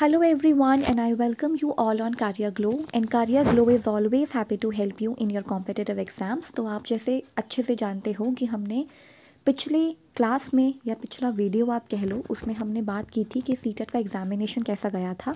hello everyone and I welcome you all on Kariya Glow and Kariya Glow is always happy to help you in your competitive exams तो आप जैसे अच्छे से जानते हो कि हमने पिछली क्लास में या पिछला वीडियो आप कह लो उसमें हमने बात की थी कि सी e का एग्ज़ामिनेशन कैसा गया था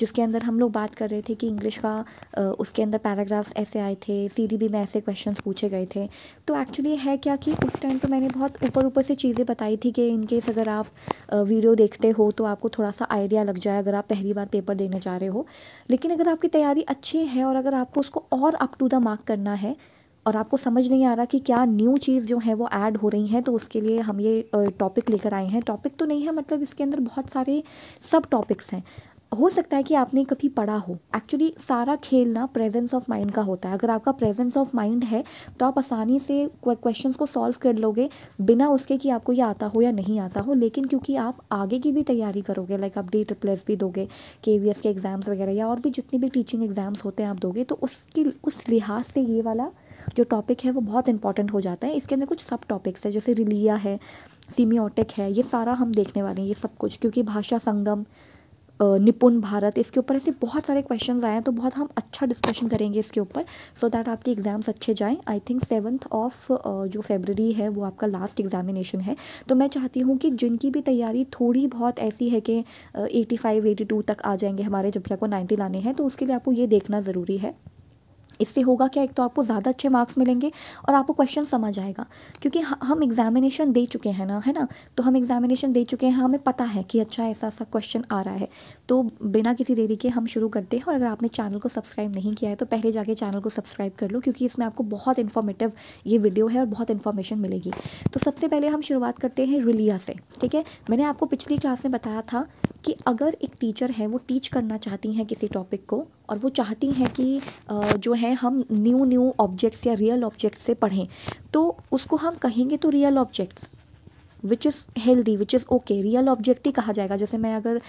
जिसके अंदर हम लोग बात कर रहे थे कि इंग्लिश का उसके अंदर पैराग्राफ्स ऐसे आए थे सी में ऐसे क्वेश्चंस पूछे गए थे तो एक्चुअली है क्या कि उस टाइम पे मैंने बहुत ऊपर ऊपर से चीज़ें बताई थी कि इनकेस अगर आप वीडियो देखते हो तो आपको थोड़ा सा आइडिया लग जाए अगर आप पहली बार पेपर देने जा रहे हो लेकिन अगर आपकी तैयारी अच्छी है और अगर आपको उसको और अप टू द मार्क करना है और आपको समझ नहीं आ रहा कि क्या न्यू चीज़ जो है वो ऐड हो रही हैं तो उसके लिए हम ये टॉपिक लेकर आए हैं टॉपिक तो नहीं है मतलब इसके अंदर बहुत सारे सब टॉपिक्स हैं हो सकता है कि आपने कभी पढ़ा हो एक्चुअली सारा खेल ना प्रेजेंस ऑफ माइंड का होता है अगर आपका प्रेजेंस ऑफ माइंड है तो आप आसानी से क्वेश्चन को सॉल्व कर लोगे बिना उसके कि आपको ये आता हो या नहीं आता हो लेकिन क्योंकि आप आगे की भी तैयारी करोगे लाइक आप डी रिप्लेस भी दोगे के वी एस के एग्ज़ाम्स वगैरह या और भी जितने भी टीचिंग एग्ज़ाम्स होते हैं आप दोगे तो उसकी उस लिहाज से ये वाला जो टॉपिक है वो बहुत इंपॉर्टेंट हो जाता है इसके अंदर कुछ सब टॉपिक्स है जैसे रिलिया है सीमियोटिक है ये सारा हम देखने वाले हैं ये सब कुछ क्योंकि भाषा संगम निपुण भारत इसके ऊपर ऐसे बहुत सारे क्वेश्चन आए हैं तो बहुत हम अच्छा डिस्कशन करेंगे इसके ऊपर सो दैट आपके एग्ज़ाम्स अच्छे जाएं आई थिंक सेवन्थ ऑफ जो फेबररी है वो आपका लास्ट एग्जामिनेशन है तो मैं चाहती हूँ कि जिनकी भी तैयारी थोड़ी बहुत ऐसी है कि एटी फाइव एटी टू तक आ जाएंगे हमारे जब कि आपको नाइन्टी लाने हैं तो उसके लिए आपको ये देखना ज़रूरी है इससे होगा क्या एक तो आपको ज़्यादा अच्छे मार्क्स मिलेंगे और आपको क्वेश्चन समझ आएगा क्योंकि हम एग्जामिनेशन दे चुके हैं ना है ना तो हम एग्जामिनेशन दे चुके हैं हमें पता है कि अच्छा ऐसा ऐसा क्वेश्चन आ रहा है तो बिना किसी देरी के हम शुरू करते हैं और अगर आपने चैनल को सब्सक्राइब नहीं किया है तो पहले जाके चैनल को सब्सक्राइब कर लो क्योंकि इसमें आपको बहुत इन्फॉर्मेटिव ये वीडियो है और बहुत इन्फॉर्मेशन मिलेगी तो सबसे पहले हम शुरुआत करते हैं रिलिया से ठीक है मैंने आपको पिछली क्लास में बताया था कि अगर एक टीचर है वो टीच करना चाहती हैं किसी टॉपिक को और वो चाहती हैं कि जो है है हम न्यू न्यू ऑब्जेक्ट्स या रियल ऑब्जेक्ट्स से पढ़ें तो उसको हम कहेंगे तो real objects which is healthy which is okay real object ही कहा जाएगा जैसे मैं अगर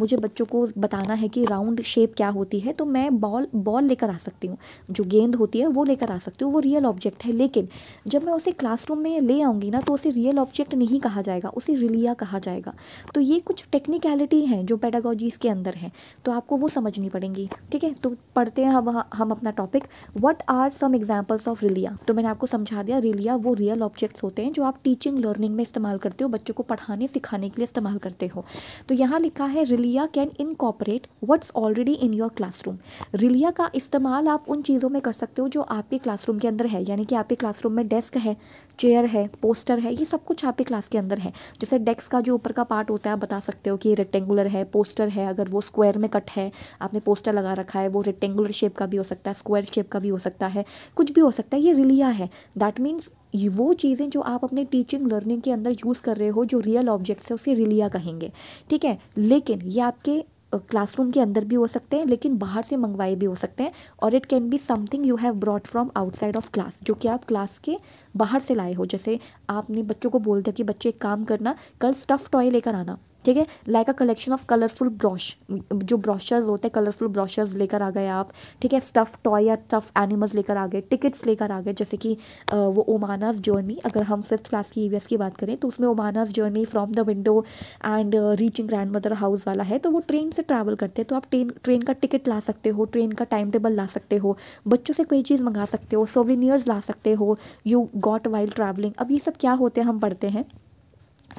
मुझे बच्चों को बताना है कि राउंड शेप क्या होती है तो मैं बॉल बॉल लेकर आ सकती हूँ जो गेंद होती है वो लेकर आ सकती हूँ वो रियल ऑब्जेक्ट है लेकिन जब मैं उसे क्लासरूम में ले आऊँगी ना तो उसे रियल ऑब्जेक्ट नहीं कहा जाएगा उसे रिलिया कहा जाएगा तो ये कुछ टेक्निकलिटी हैं जो पैडागोजीज के अंदर हैं तो आपको वो समझनी पड़ेंगी ठीक है तो पढ़ते हैं हम हम अपना topic what are some examples of realia तो मैंने आपको समझा दिया रिलिया वो रियल ऑब्जेक्ट्स होते हैं जो आप टीचिंग लर्निंग में इस्तेमाल करते हो बच्चों को पढ़ाने सिखाने के लिए इस्तेमाल करते हो तो यहाँ लिखा है realia can incorporate what's already in your classroom realia का इस्तेमाल आप उन चीज़ों में कर सकते हो जो आपके क्लासरूम के अंदर है यानी कि आपके क्लासरूम में डेस्क है चेयर है पोस्टर है ये सब कुछ आपके क्लास के अंदर है जैसे डेस्क का जो ऊपर का पार्ट होता है आप बता सकते हो कि ये रेक्टेंगुलर है पोस्टर है अगर वो स्क्वायर में कट है आपने पोस्टर लगा रखा है वो रेक्टेंगुलर शेप का भी हो सकता है स्क्वायर शेप का भी हो सकता है कुछ भी हो सकता है ये रिलिया है दैट मीन्स वो चीज़ें जो आप अपने टीचिंग लर्निंग के अंदर यूज़ कर रहे हो जो रियल ऑब्जेक्ट्स है उसे रिलिया कहेंगे ठीक है लेकिन ये आपके क्लासरूम के अंदर भी हो सकते हैं लेकिन बाहर से मंगवाए भी हो सकते हैं और it can be something you have brought from outside of class जो कि आप क्लास के बाहर से लाए हो जैसे आपने बच्चों को बोल दिया कि बच्चे एक काम करना कल स्टफ़ टॉय लेकर आना ठीक है like a collection of colourful brochure जो ब्रॉशर्स होते हैं कलरफुल ब्रॉशर्स लेकर आ गए आप ठीक है स्टफ़ टॉय या स्टफ़ एनिमल्स लेकर आ गए टिकट्स लेकर आ गए जैसे कि वो ओमानाज जर्नी अगर हम फिफ्थ क्लास की ई की बात करें तो उसमें Omana's journey from the window and reaching grandmother house वाला है तो वो ट्रेन से ट्रैवल करते हैं तो आप ट्रेन ट्रेन का टिकट ला सकते हो ट्रेन का टाइम टेबल ला सकते हो बच्चों से कोई चीज़ मंगा सकते हो सोविनियर्स ला सकते हो यू गॉट वाइल्ड ट्रैवलिंग अब ये सब क्या होते हैं हम पढ़ते हैं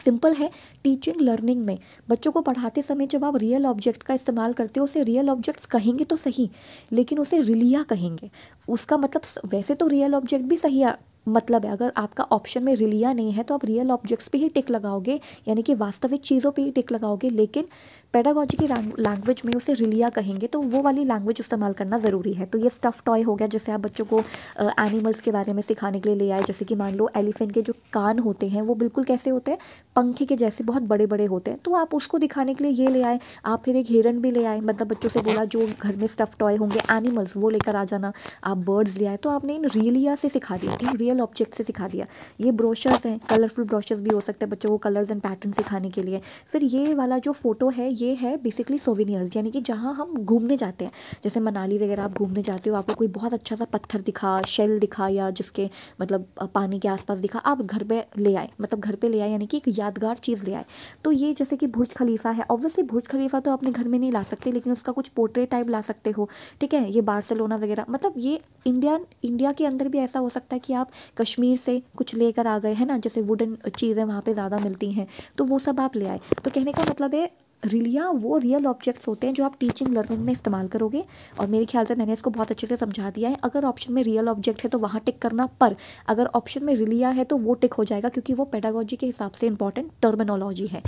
सिंपल है टीचिंग लर्निंग में बच्चों को पढ़ाते समय जब आप रियल ऑब्जेक्ट का इस्तेमाल करते हो उसे रियल ऑब्जेक्ट्स कहेंगे तो सही लेकिन उसे रिलिया कहेंगे उसका मतलब वैसे तो रियल ऑब्जेक्ट भी सही मतलब है अगर आपका ऑप्शन में रिलिया नहीं है तो आप रियल ऑब्जेक्ट्स पे ही टिक लगाओगे यानी कि वास्तविक चीज़ों पे ही टिक लगाओगे लेकिन पैडागोजी की लैंग्वेज में उसे रिलिया कहेंगे तो वो वाली लैंग्वेज इस्तेमाल करना ज़रूरी है तो ये स्टफ़ टॉय हो गया जैसे आप बच्चों को एनिमल्स के बारे में सिखाने के लिए ले आए जैसे कि मान लो एलिफेंट के जो कान होते हैं वो बिल्कुल कैसे होते हैं पंखे के जैसे बहुत बड़े बड़े होते हैं तो आप उसको दिखाने के लिए ये ले आए आप फिर एक हिरन भी ले आए मतलब बच्चों से बोला जो घर में स्टफ़ टॉय होंगे एनिमल्स वो लेकर आ जाना आप बर्ड्स ले आए तो आपने इन रिलिया से सिखा दिया इन रियल रियल ऑब्जेक्ट से सिखा दिया ये ब्रोशर्स हैं कलरफुल ब्रोशर्स भी हो सकते हैं बच्चों को कलर्स एंड पैटर्न सिखाने के लिए फिर ये वाला जो फ़ोटो है ये है बेसिकली सोविनियर्स यानी कि जहाँ हम घूमने जाते हैं जैसे मनाली वगैरह आप घूमने जाते हो आपको कोई बहुत अच्छा सा पत्थर दिखा शेल दिखा या जिसके मतलब पानी के आसपास दिखा आप घर पर ले आए मतलब घर पर ले आए यानी कि एक यादगार चीज़ ले आए तो ये जैसे कि भुर्ज खलीफा है ऑब्वियसली भुर्ज खलीफा तो अपने घर में नहीं ला सकते लेकिन उसका कुछ पोर्ट्रेट टाइप ला सकते हो ठीक है ये बार्सिलोना वगैरह मतलब ये इंडिया इंडिया के अंदर भी ऐसा हो सकता है कि आप कश्मीर से कुछ लेकर आ गए है ना जैसे वुडन चीज़ें वहाँ पे ज़्यादा मिलती हैं तो वो सब आप ले आए तो कहने का मतलब है रिलिया वो रियल ऑब्जेक्ट्स होते हैं जो आप टीचिंग लर्निंग में इस्तेमाल करोगे और मेरे ख्याल से मैंने इसको बहुत अच्छे से समझा दिया है अगर ऑप्शन में रियल ऑब्जेक्ट है तो वहाँ टिक करना पर अगर ऑप्शन में रिलिया है तो वो टिक हो जाएगा क्योंकि वो पेडागोजी के हिसाब से इंपॉर्टेंट टर्मिनोलॉजी है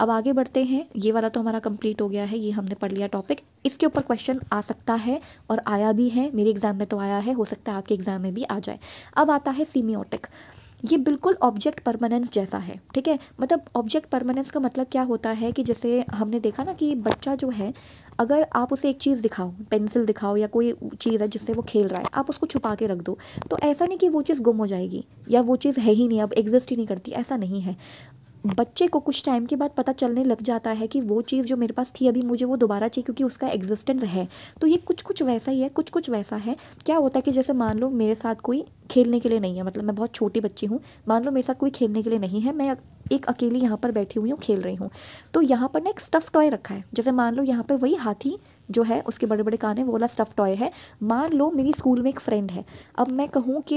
अब आगे बढ़ते हैं ये वाला तो हमारा कंप्लीट हो गया है ये हमने पढ़ लिया टॉपिक इसके ऊपर क्वेश्चन आ सकता है और आया भी है मेरे एग्ज़ाम में तो आया है हो सकता है आपके एग्ज़ाम में भी आ जाए अब आता है सीमियोटिक ये बिल्कुल ऑब्जेक्ट परमानेंस जैसा है ठीक है मतलब ऑब्जेक्ट परमानेंस का मतलब क्या होता है कि जैसे हमने देखा ना कि बच्चा जो है अगर आप उसे एक चीज़ दिखाओ पेंसिल दिखाओ या कोई चीज़ है जिससे वो खेल रहा है आप उसको छुपा के रख दो तो ऐसा नहीं कि वो चीज़ गुम हो जाएगी या वो चीज़ है ही नहीं अब एग्जिस्ट ही नहीं करती ऐसा नहीं है बच्चे को कुछ टाइम के बाद पता चलने लग जाता है कि वो चीज़ जो मेरे पास थी अभी मुझे वो दोबारा चाहिए क्योंकि उसका एग्जिस्टेंस है तो ये कुछ कुछ वैसा ही है कुछ कुछ वैसा है क्या होता है कि जैसे मान लो मेरे साथ कोई खेलने के लिए नहीं है मतलब मैं बहुत छोटी बच्ची हूँ मान लो मेरे साथ कोई खेलने के लिए नहीं है मैं एक अकेली यहाँ पर बैठी हुई हूँ खेल रही हूँ तो यहाँ पर ना एक स्टफ़ टॉय रखा है जैसे मान लो यहाँ पर वही हाथी जो है उसके बड़े बड़े कान है वो वाला स्टफ़ टॉय है मान लो मेरी स्कूल में एक फ्रेंड है अब मैं कहूँ कि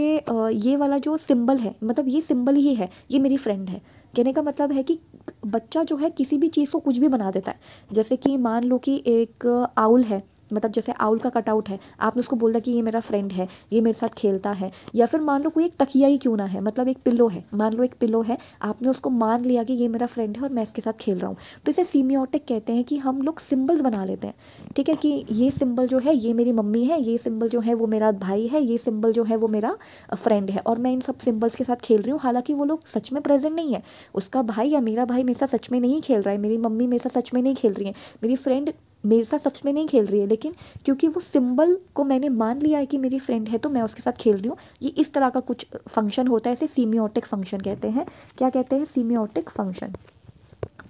ये वाला जो सिम्बल है मतलब ये सिम्बल ही है ये मेरी फ्रेंड है कहने का मतलब है कि बच्चा जो है किसी भी चीज़ को कुछ भी बना देता है जैसे कि मान लो कि एक आउल है मतलब जैसे आउल का कटआउट है आपने उसको बोल दिया कि ये मेरा फ्रेंड है ये मेरे साथ खेलता है या फिर मान लो कोई एक तकिया ही क्यों ना है मतलब एक पिल्लो है मान लो एक पिल्लो है आपने उसको मान लिया कि ये मेरा फ्रेंड है और मैं इसके साथ खेल रहा हूँ तो इसे सीमियोटिक कहते हैं कि हम लोग सिम्बल्स बना लेते हैं ठीक है कि ये सिम्बल जो है ये मेरी मम्मी है ये सिम्बल जो है वो मेरा भाई है ये सिम्बल जो है वो मेरा फ्रेंड है और मैं इन सब सिम्बल्स के साथ खेल रही हूँ हालांकि वो लोग सच में प्रेजेंट नहीं है उसका भाई या मेरा भाई मेरे साथ सच में नहीं खेल रहा है मेरी मम्मी मेरे साथ सच में नहीं खेल रही है मेरी फ्रेंड मेरे साथ सच में नहीं खेल रही है लेकिन क्योंकि वो सिंबल को मैंने मान लिया है कि मेरी फ्रेंड है तो मैं उसके साथ खेल रही हूँ ये इस तरह का कुछ फंक्शन होता है इसे सीमियोटिक फंक्शन कहते हैं क्या कहते हैं सीमियोटिक फंक्शन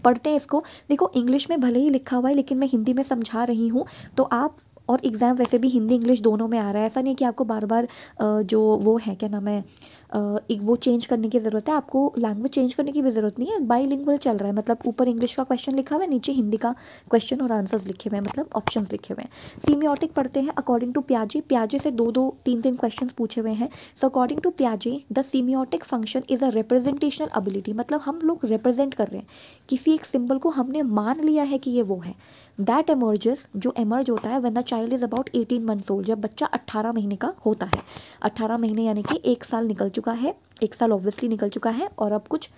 पढ़ते हैं इसको देखो इंग्लिश में भले ही लिखा हुआ है लेकिन मैं हिंदी में समझा रही हूँ तो आप और एग्ज़ाम वैसे भी हिंदी इंग्लिश दोनों में आ रहा है ऐसा नहीं कि आपको बार बार जो वो है क्या नाम है एक वो चेंज करने की ज़रूरत है आपको लैंग्वेज चेंज करने की भी ज़रूरत नहीं है बाई चल रहा है मतलब ऊपर इंग्लिश का क्वेश्चन लिखा हुआ है नीचे हिंदी का क्वेश्चन और आंसर्स लिखे हुए हैं मतलब ऑप्शन लिखे हुए हैं सीमियोटिक पढ़ते हैं अकॉर्डिंग टू प्याजे प्याजे से दो दो तीन तीन क्वेश्चन पूछे हुए हैं सो अकॉर्डिंग टू प्याजे the semiotic function is a representational ability मतलब हम लोग रिप्रेजेंट कर रहे हैं किसी एक सिंबल को हमने मान लिया है कि ये वो है दैट एमर्जेस जो एमर्ज होता है when the child child is about eighteen months old जब बच्चा अट्ठारह महीने का होता है अट्ठारह महीने यानी कि एक साल निकल चुका है एक साल ऑब्वियसली निकल चुका है और अब कुछ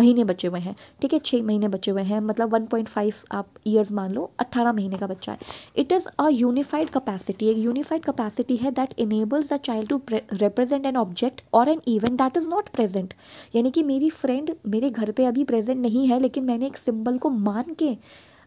महीने बचे हुए हैं ठीक है छः महीने बचे हुए हैं मतलब 1.5 आप ईयर्स मान लो 18 महीने का बच्चा है it is a unified capacity एक यूनिफाइड कैपेसिटी है that enables a child to represent an object और an event that is not present यानी कि मेरी फ्रेंड मेरे घर पे अभी प्रेजेंट नहीं है लेकिन मैंने एक सिंबल को मान के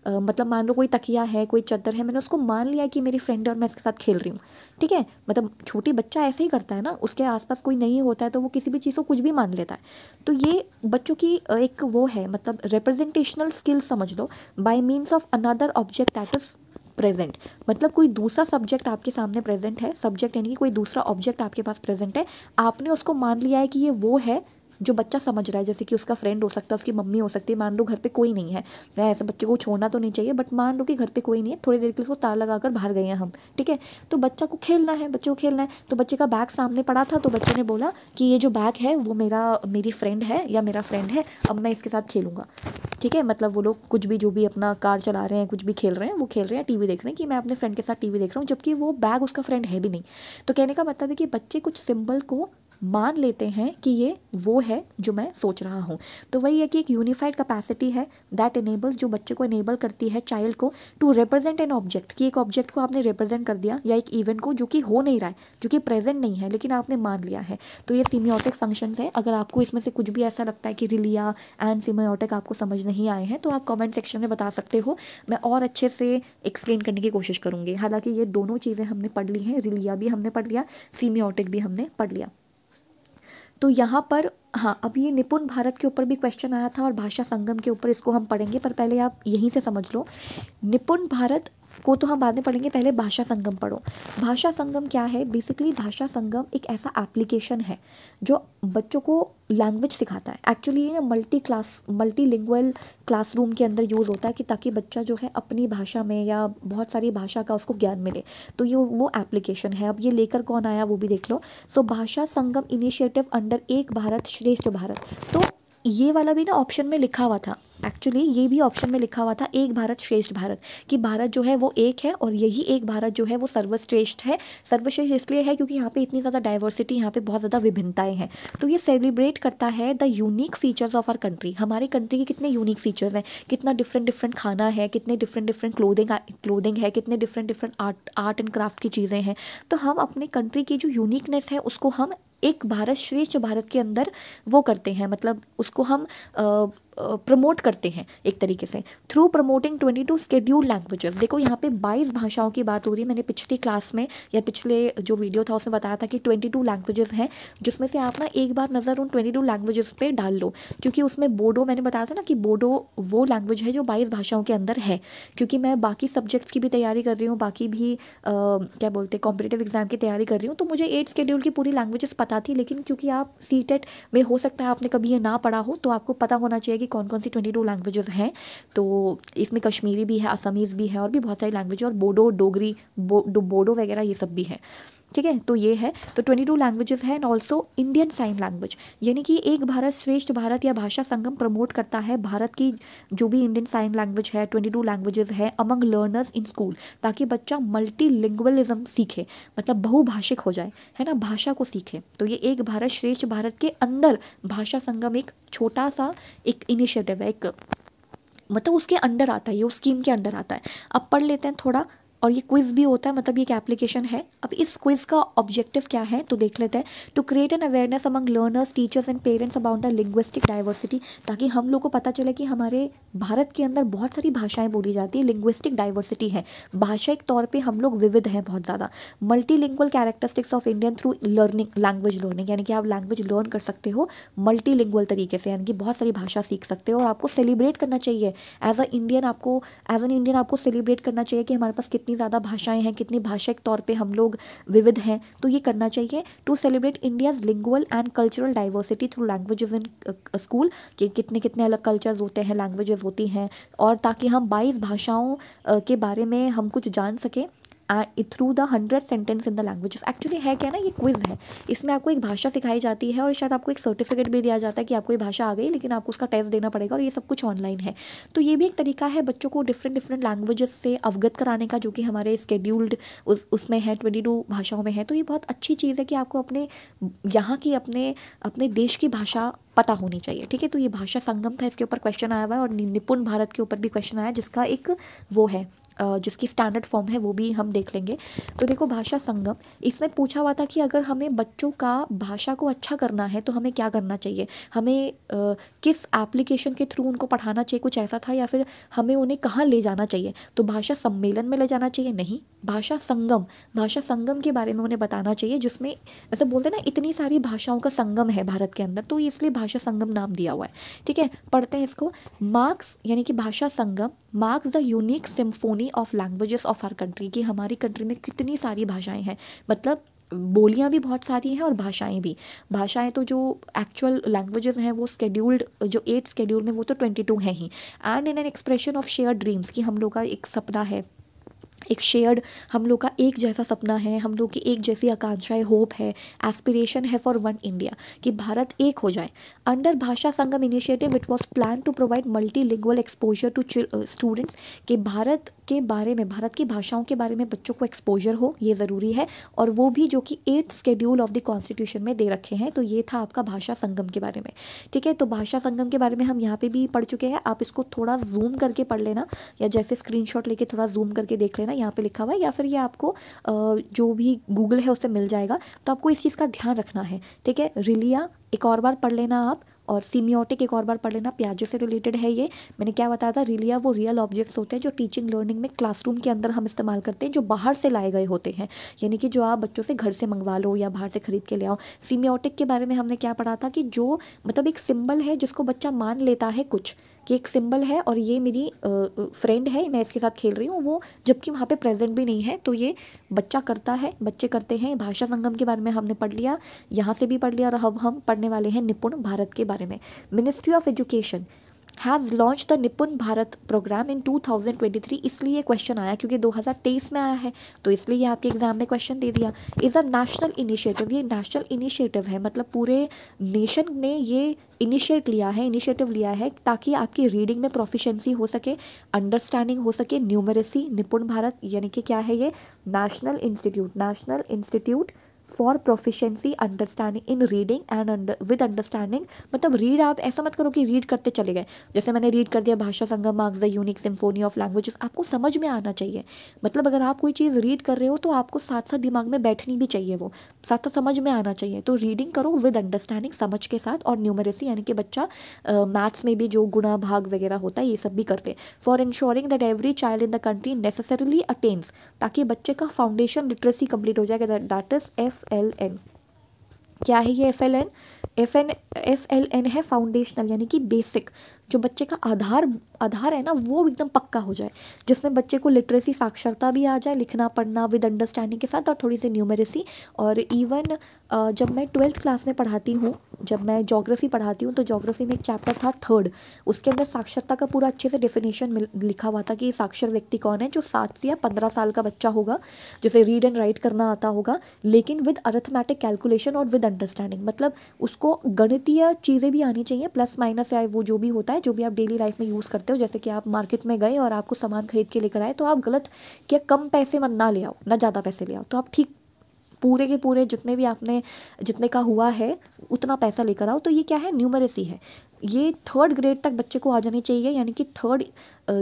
मतलब मान लो कोई तकिया है कोई चदर है मैंने उसको मान लिया कि मेरी फ्रेंड और मैं इसके साथ खेल रही हूँ ठीक है मतलब छोटी बच्चा ऐसे ही करता है ना उसके आसपास कोई नहीं होता है तो वो किसी भी चीज़ को कुछ भी मान लेता है तो ये बच्चों की एक वो है मतलब रिप्रेजेंटेशनल स्किल समझ लो by means of another object that is present मतलब कोई दूसरा सब्जेक्ट आपके सामने प्रेजेंट है सब्जेक्ट यानी कि कोई दूसरा ऑब्जेक्ट आपके पास प्रेजेंट है आपने उसको मान लिया है कि ये वो है जो बच्चा समझ रहा है जैसे कि उसका फ्रेंड हो सकता है उसकी मम्मी हो सकती है मान लो घर पे कोई नहीं है मैं ऐसे बच्चे को छोड़ना तो नहीं चाहिए बट मान लो कि घर पे कोई नहीं है थोड़ी देर के लिए उसको तार लगाकर बाहर गए हैं हम ठीक है तो बच्चा को खेलना है बच्चे को खेलना है तो बच्चे का बैग सामने पड़ा था तो बच्चे ने बोला कि ये जो बैग है वो मेरा मेरी फ्रेंड है या मेरा फ्रेंड है अब मैं इसके साथ खेलूँगा ठीक है मतलब वो लोग कुछ भी जो भी अपना कार चला रहे हैं कुछ भी खेल रहे हैं वो खेल रहे हैं टीवी देख रहे हैं कि मैं अपने फ्रेंड के साथ टीवी देख रहा हूँ जबकि वो बैग उसका फ्रेंड है भी नहीं तो कहने का मतलब है कि बच्चे कुछ सिंबल को मान लेते हैं कि ये वो है जो मैं सोच रहा हूँ तो वही है कि एक यूनिफाइड कैपेसिटी है दैट इनेबल्स जो बच्चे को इनेबल करती है चाइल्ड को टू रिप्रेजेंट एन ऑब्जेक्ट कि एक ऑब्जेक्ट को आपने रिप्रेजेंट कर दिया या एक इवेंट को जो कि हो नहीं रहा है जो कि प्रेजेंट नहीं है लेकिन आपने मान लिया है तो ये सीमियोटिक फंक्शन है अगर आपको इसमें से कुछ भी ऐसा लगता है कि रिलिया एंड सीमियोटिक आपको समझ नहीं आए हैं तो आप कॉमेंट सेक्शन में बता सकते हो मैं और अच्छे से एक्सप्लेन करने की कोशिश करूँगी हालाँकि ये दोनों चीज़ें हमने पढ़ ली हैं रिलिया भी हमने पढ़ लिया सीमियोटिक भी हमने पढ़ लिया तो यहाँ पर हाँ अब ये निपुण भारत के ऊपर भी क्वेश्चन आया था और भाषा संगम के ऊपर इसको हम पढ़ेंगे पर पहले आप यहीं से समझ लो निपुण भारत को तो हम बाद में पढ़ेंगे पहले भाषा संगम पढ़ो भाषा संगम क्या है बेसिकली भाषा संगम एक ऐसा एप्लीकेशन है जो बच्चों को लैंग्वेज सिखाता है एक्चुअली ये ना multi class multilingual classroom के अंदर यूज़ होता है कि ताकि बच्चा जो है अपनी भाषा में या बहुत सारी भाषा का उसको ज्ञान मिले तो ये वो एप्लीकेशन है अब ये लेकर कौन आया वो भी देख लो सो so, भाषा संगम इनिशिएटिव अंडर एक भारत श्रेष्ठ भारत तो ये वाला भी ना ऑप्शन में लिखा हुआ था एक्चुअली ये भी ऑप्शन में लिखा हुआ था एक भारत श्रेष्ठ भारत कि भारत जो है वो एक है और यही एक भारत जो है वो सर्वश्रेष्ठ है सर्वश्रेष्ठ इसलिए है क्योंकि यहाँ पे इतनी ज़्यादा डाइवर्सिटी यहाँ पे बहुत ज़्यादा विभिन्नताएं हैं तो ये सेलिब्रेट करता है the unique features of our country हमारे कंट्री के कितने यूनिक फीचर्स हैं कितना डिफरेंट डिफरेंट खाना है कितने डिफरेंट डिफरेंट क्लोदिंग क्लोदिंग है कितने different different art art and craft की चीज़ें हैं तो हम अपने कंट्री की जो यूनिकनेस है उसको हम एक भारत श्रेष्ठ भारत के अंदर वो करते हैं मतलब उसको हम प्रमोट करते हैं एक तरीके से through promoting twenty two schedule languages देखो यहाँ पे बाईस भाषाओं की बात हो रही है मैंने पिछली क्लास में या पिछले जो वीडियो था उसमें बताया था कि ट्वेंटी टू लैंग्वेजेस हैं जिसमें से आप ना एक बार नज़र उन ट्वेंटी टू लैंग्वेजेस पे डाल लो क्योंकि उसमें बोडो मैंने बताया था ना कि बोडो वो लैंग्वेज है जो बाईस भाषाओं के अंदर है क्योंकि मैं बाकी सब्जेक्ट्स की भी तैयारी कर रही हूँ बाकी भी आ, क्या बोलते हैं कॉम्पिटेटिव एग्जाम की तैयारी कर रही हूँ तो मुझे एट स्केड्यूल की पूरी लैंग्वेजेस पता थी लेकिन चूंकि आप सी टेट में हो सकता है आपने कभी ये ना पढ़ा हो तो आपको पता होना चाहिए कि कौन कौन सी ट्वेंटी टू लैंग्वेजेज हैं तो इसमें कश्मीरी भी है असमीज़ भी है और भी बहुत सारी लैंग्वेज और बोडो डोगरी बो, बोडो वगैरह ये सब भी है ठीक है तो ये है तो ट्वेंटी टू लैंग्वेजेज है and also Indian sign language यानी कि एक भारत श्रेष्ठ भारत या भाषा संगम प्रमोट करता है भारत की जो भी इंडियन साइन लैंग्वेज है ट्वेंटी टू लैंग्वेजेज है अमंग लर्नर्स इन स्कूल ताकि बच्चा मल्टीलिंग्वलिज्म सीखे मतलब बहुभाषिक हो जाए है ना भाषा को सीखे तो ये एक भारत श्रेष्ठ भारत के अंदर भाषा संगम एक छोटा सा एक इनिशिएटिव है एक मतलब उसके अंडर आता है ये उस स्कीम के अंडर आता है अब पढ़ लेते हैं थोड़ा और ये क्विज़ भी होता है मतलब ये एक एप्लीकेशन है अब इस क्विज़ का ऑब्जेक्टिव क्या है तो देख लेते हैं to create an awareness among learners teachers and parents about the linguistic diversity ताकि हम लोग को पता चले कि हमारे भारत के अंदर बहुत सारी भाषाएं बोली जाती है लिंग्विस्टिक डाइवर्सिटी है भाषाई तौर पर हम लोग विविध हैं बहुत ज़्यादा lingual characteristics of Indian through learning language learning यानी कि आप लैंग्वेज लर्न कर सकते हो मल्टीलिंगुअल तरीके से यानी कि बहुत सारी भाषा सीख सकते हो और आपको सेलिब्रेट करना चाहिए एज अ इंडियन आपको एज एन इंडियन आपको सेलिब्रेट करना चाहिए कि हमारे पास कितनी कितनी ज़्यादा भाषाएं हैं कितनी भाषिक तौर पे हम लोग विविध हैं तो ये करना चाहिए to celebrate India's lingual and cultural diversity through languages in school कि कितने कितने अलग कल्चर्स होते हैं लैंग्वेजेस होती हैं और ताकि हम बाईस भाषाओं uh, के बारे में हम कुछ जान सकें through the hundred sentence in the language actually है क्या ना ये क्विज है इसमें आपको एक भाषा सिखाई जाती है और शायद आपको एक सर्टिफिकेट भी दिया जाता है कि आपको ये भाषा आ गई लेकिन आपको उसका टेस्ट देना पड़ेगा और ये सब कुछ ऑनलाइन है तो ये भी एक तरीका है बच्चों को डिफरेंट डिफरेंट लैंग्वेजेस से अवगत कराने का जो कि हमारे स्केड्यूल्ड उस उसमें है ट्वेंटी टू भाषाओं में है तो ये बहुत अच्छी चीज़ है कि आपको अपने यहाँ की अपने अपने देश की भाषा पता होनी चाहिए ठीक है तो ये भाषा संगम था इसके ऊपर क्वेश्चन आया हुआ है और निपुण भारत के ऊपर भी क्वेश्चन आया जिसका एक वो है जिसकी स्टैंडर्ड फॉर्म है वो भी हम देख लेंगे तो देखो भाषा संगम इसमें पूछा हुआ था कि अगर हमें बच्चों का भाषा को अच्छा करना है तो हमें क्या करना चाहिए हमें किस एप्लीकेशन के थ्रू उनको पढ़ाना चाहिए कुछ ऐसा था या फिर हमें उन्हें कहाँ ले जाना चाहिए तो भाषा सम्मेलन में ले जाना चाहिए नहीं भाषा संगम भाषा संगम के बारे में उन्हें बताना चाहिए जिसमें ऐसे बोलते हैं ना इतनी सारी भाषाओं का संगम है भारत के अंदर तो इसलिए भाषा संगम नाम दिया हुआ है ठीक है पढ़ते हैं इसको मार्क्स यानी कि Bhasha Sangam marks the unique symphony dictionary of languages of our country कि हमारी कंट्री में कितनी सारी भाषाएं हैं मतलब बोलियां भी बहुत सारी हैं और भाषाएं भी भाषाएं तो जो एक्चुअल लैंग्वेजेस हैं वो स्केड्यूल्ड जो एट स्केड्यूल में वो तो ट्वेंटी टू हैं ही and in an expression of share dreams कि हम लोग का एक सपना है एक शेयर्ड हम लोग का एक जैसा सपना है हम लोग की एक जैसी आकांक्षाएं होप है एस्पिरेशन है फॉर वन इंडिया कि भारत एक हो जाए under Bhasha Sangam initiative it was plan to provide multilingual exposure to students कि भारत के बारे में भारत की भाषाओं के बारे में बच्चों को एक्सपोजर हो ये ज़रूरी है और वो भी जो कि eight schedule of the constitution में दे रखे हैं तो ये था आपका भाषा संगम के बारे में ठीक है तो भाषा संगम के बारे में हम यहाँ पर भी पढ़ चुके हैं आप इसको थोड़ा जूम करके पढ़ लेना या जैसे स्क्रीन लेके थोड़ा जूम करके देख लेना है यहाँ पे लिखा हुआ है या फिर ये आपको जो भी गूगल है उस पर मिल जाएगा तो आपको इस चीज़ का ध्यान रखना है ठीक है रिलिया एक और बार पढ़ लेना आप और सीमियोटिक एक और बार पढ़ लेना प्याजो से रिलेटेड है ये मैंने क्या बताया था रिलिया वो रियल ऑब्जेक्ट्स होते हैं जो टीचिंग लर्निंग में क्लासरूम के अंदर हम इस्तेमाल करते हैं जो बाहर से लाए गए होते हैं यानी कि जो आप बच्चों से घर से मंगवा लो या बाहर से खरीद के ले आओ सीमियोटिक के बारे में हमने क्या पढ़ा था कि जो मतलब एक सिम्बल है जिसको बच्चा मान लेता है कुछ कि एक सिंबल है और ये मेरी फ्रेंड है मैं इसके साथ खेल रही हूँ वो जबकि वहाँ पे प्रेजेंट भी नहीं है तो ये बच्चा करता है बच्चे करते हैं भाषा संगम के बारे में हमने पढ़ लिया यहाँ से भी पढ़ लिया और अब हम पढ़ने वाले हैं निपुण भारत के बारे में ministry of education has launch the Nipun Bharat programme इन 2023 इसलिए क्वेश्चन आया क्योंकि 2023 में आया है तो इसलिए ये आपके एग्जाम में क्वेश्चन दे दिया इज़ अ नेशनल इनिशिएटिव ये नेशनल इनिशिएटिव है मतलब पूरे नेशन ने ये इनिशिएट लिया है इनिशिएटिव लिया है ताकि आपकी रीडिंग में प्रोफिशेंसी हो सके अंडरस्टैंडिंग हो सके न्यूमरेसी निपुण भारत यानी कि क्या है ये national institute national institute for proficiency understanding in reading and under with understanding मतलब रीड आप ऐसा मत करो कि रीड करते चले गए जैसे मैंने रीड कर दिया Bhasha Sangam marks the unique symphony of languages आपको समझ में आना चाहिए मतलब अगर आप कोई चीज़ रीड कर रहे हो तो आपको साथ साथ दिमाग में बैठनी भी चाहिए वो साथ साथ समझ में आना चाहिए तो रीडिंग करो विद अंडरस्टैंडिंग समझ के साथ और न्यूमरेसी यानी कि बच्चा मैथ्स uh, में भी जो गुणा भाग वगैरह होता है ये सब भी करते for ensuring that every child in the country necessarily attains ताकि बच्चे का फाउंडेशन लिटरेसी कंप्लीट हो जाएगा that is F F L N क्या है ये F L N F N F L N है फाउंडेशनल यानी कि बेसिक जो बच्चे का आधार आधार है ना वो एकदम पक्का हो जाए जिसमें बच्चे को लिटरेसी साक्षरता भी आ जाए लिखना पढ़ना विद अंडरस्टैंडिंग के साथ और थोड़ी सी न्यूमेरेसी और इवन जब मैं ट्वेल्थ क्लास में पढ़ाती हूँ जब मैं जोग्राफ़ी पढ़ाती हूँ तो जोग्राफ़ी में एक चैप्टर था थर्ड उसके अंदर साक्षरता का पूरा अच्छे से डेफिनेशन लिखा हुआ था कि साक्षर व्यक्ति कौन है जो सात से या पंद्रह साल का बच्चा होगा जिसे रीड एंड राइट करना आता होगा लेकिन विद अर्थमेटिक कैलकुलेशन और विद अंडरस्टैंडिंग मतलब उसको गणितीय चीज़ें भी आनी चाहिए प्लस माइनस या वो जो भी होता है है जो भी आप डेली लाइफ में यूज़ करते हो जैसे कि आप मार्केट में गए और आपको सामान खरीद के लेकर आए तो आप गलत क्या कम पैसे मत ना ले आओ ना ज़्यादा पैसे ले आओ तो आप ठीक पूरे के पूरे जितने भी आपने जितने का हुआ है उतना पैसा लेकर आओ तो ये क्या है न्यूमरेसी है ये थर्ड ग्रेड तक बच्चे को आ जानी चाहिए यानी कि थर्ड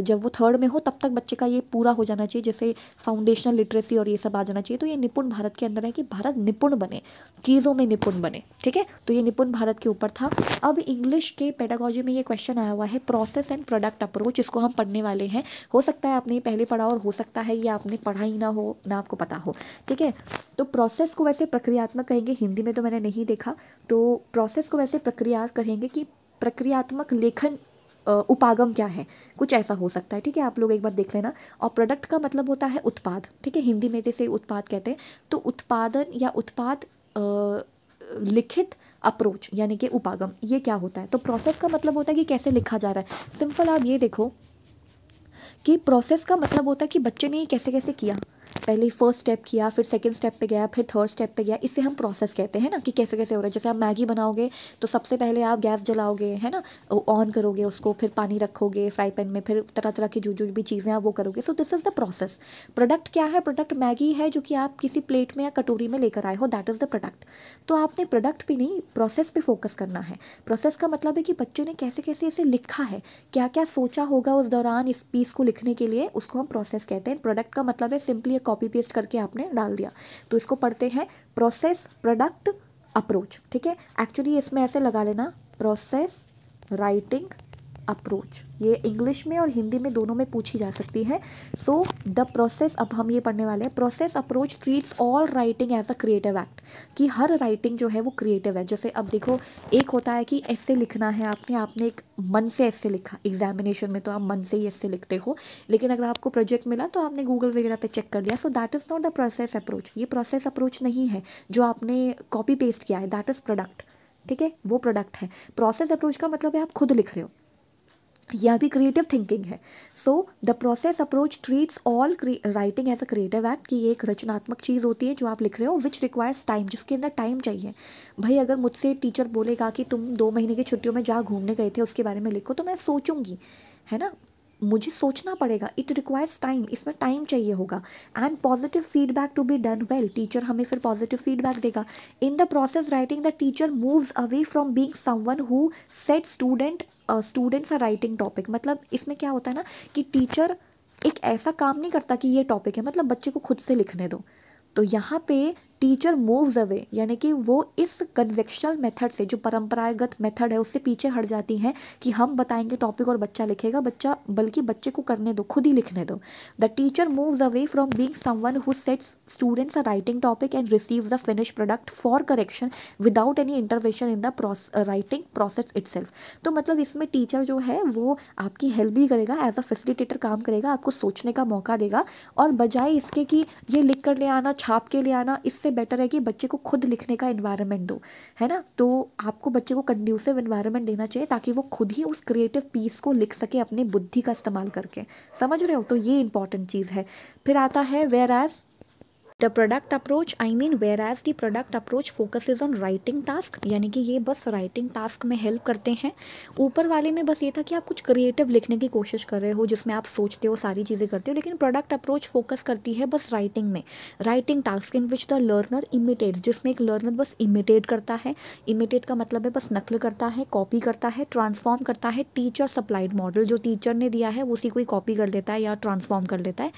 जब वो थर्ड में हो तब तक बच्चे का ये पूरा हो जाना चाहिए जैसे फाउंडेशनल लिटरेसी और ये सब आ जाना चाहिए तो ये निपुण भारत के अंदर है कि भारत निपुण बने चीज़ों में निपुण बने ठीक है तो ये निपुण भारत के ऊपर था अब इंग्लिश के पेडागोजी में ये क्वेश्चन आया हुआ है प्रोसेस एंड प्रोडक्ट अप्रोच इसको हम पढ़ने वाले हैं हो सकता है आपने पहले पढ़ा और हो सकता है ये आपने पढ़ा ही ना हो ना आपको पता हो ठीक है तो प्रोसेस को वैसे प्रक्रियात्मक कहेंगे हिंदी में तो मैंने नहीं देखा तो प्रोसेस को वैसे प्रक्रिया कहेंगे कि प्रक्रियात्मक लेखन उपागम क्या है कुछ ऐसा हो सकता है ठीक है आप लोग एक बार देख लेना और प्रोडक्ट का मतलब होता है उत्पाद ठीक है हिंदी में जैसे उत्पाद कहते हैं तो उत्पादन या उत्पाद लिखित अप्रोच यानी कि उपागम ये क्या होता है तो प्रोसेस का मतलब होता है कि कैसे लिखा जा रहा है सिंपल आप ये देखो कि प्रोसेस का मतलब होता है कि बच्चे ने कैसे कैसे किया पहले फर्स्ट स्टेप किया फिर सेकेंड स्टेप पे गया फिर थर्ड स्टेप पे गया इससे हम प्रोसेस कहते हैं ना कि कैसे कैसे हो रहा है जैसे आप मैगी बनाओगे तो सबसे पहले आप गैस जलाओगे है ना ऑन करोगे उसको फिर पानी रखोगे फ्राई पैन में फिर तरह तरह की जो जो भी चीज़ें आप वो करोगे so this is the process product क्या है प्रोडक्ट मैगी है जो कि आप किसी प्लेट में या कटोरी में लेकर आए हो दैट इज़ द प्रोडक्ट तो आपने प्रोडक्ट भी नहीं प्रोसेस पे फोकस करना है प्रोसेस का मतलब है कि बच्चे ने कैसे कैसे इसे लिखा है क्या क्या सोचा होगा उस दौरान इस पीस को लिखने के लिए उसको हम प्रोसेस कहते हैं प्रोडक्ट का मतलब है सिंपली अ कॉपी पेस्ट करके आपने डाल दिया तो इसको पढ़ते हैं प्रोसेस प्रोडक्ट अप्रोच ठीक है एक्चुअली इसमें ऐसे लगा लेना प्रोसेस राइटिंग अप्रोच ये इंग्लिश में और हिंदी में दोनों में पूछी जा सकती है सो द प्रोसेस अब हम ये पढ़ने वाले हैं process approach treats all writing as a creative act कि हर राइटिंग जो है वो क्रिएटिव है जैसे अब देखो एक होता है कि ऐसे लिखना है आपने आपने एक मन से ऐसे लिखा एग्जामिनेशन में तो आप मन से ही ऐसे लिखते हो लेकिन अगर आपको प्रोजेक्ट मिला तो आपने गूगल वगैरह पे चेक कर लिया so that is not the process approach ये प्रोसेस अप्रोच नहीं है जो आपने कॉपी पेस्ट किया है दैट इज़ प्रोडक्ट ठीक है वो प्रोडक्ट है प्रोसेस अप्रोच का मतलब है आप खुद लिख रहे हो यह भी क्रिएटिव थिंकिंग है so the process approach treats all writing as a creative act कि ये एक रचनात्मक चीज़ होती है जो आप लिख रहे हो विच रिक्वायर्स टाइम जिसके अंदर टाइम चाहिए भाई अगर मुझसे टीचर बोलेगा कि तुम दो महीने की छुट्टियों में जहाँ घूमने गए थे उसके बारे में लिखो तो मैं सोचूंगी है ना मुझे सोचना पड़ेगा इट रिक्वायर्स टाइम इसमें टाइम चाहिए होगा and positive feedback to be done well teacher हमें फिर पॉजिटिव फीडबैक देगा in the process writing the teacher moves away from being someone who set student students our writing topic मतलब इसमें क्या होता है ना कि टीचर एक ऐसा काम नहीं करता कि ये टॉपिक है मतलब बच्चे को खुद से लिखने दो तो यहाँ पे टीचर मूव्स अवे यानी कि वो इस कन्वेक्शनल मेथड से जो परंपरागत मेथड है उससे पीछे हट जाती हैं कि हम बताएंगे टॉपिक और बच्चा लिखेगा बच्चा बल्कि बच्चे को करने दो खुद ही लिखने दो the teacher moves away from being someone who sets students a writing topic and receives the finish product for correction without any intervention in the writing process it तो मतलब इसमें टीचर जो है वो आपकी हेल्प भी करेगा एज अ फैसिलिटेटर काम करेगा आपको सोचने का मौका देगा और बजाय इसके कि ये लिख कर ले आना छाप के ले आना इससे बेटर है कि बच्चे को खुद लिखने का इन्वायरमेंट दो है ना तो आपको बच्चे को कंड्यूसिव इन्वायरमेंट देना चाहिए ताकि वो खुद ही उस क्रिएटिव पीस को लिख सके अपनी बुद्धि का इस्तेमाल करके समझ रहे हो तो ये इंपॉर्टेंट चीज़ है फिर आता है whereas the product approach I mean whereas the product approach focus is on writing task यानी कि ये बस राइटिंग टास्क में हेल्प करते हैं ऊपर वाले में बस ये था कि आप कुछ क्रिएटिव लिखने की कोशिश कर रहे हो जिसमें आप सोचते हो सारी चीज़ें करते हो लेकिन प्रोडक्ट अप्रोच फोकस करती है बस राइटिंग में writing task in which the learner imitates जिसमें एक लर्नर बस इमिटेट करता है इमिटेट का मतलब है बस नकल करता है कॉपी करता है ट्रांसफॉर्म करता है टीचर सप्लाइड मॉडल जो टीचर ने दिया है उसी को ही कॉपी कर लेता है या ट्रांसफॉर्म कर लेता है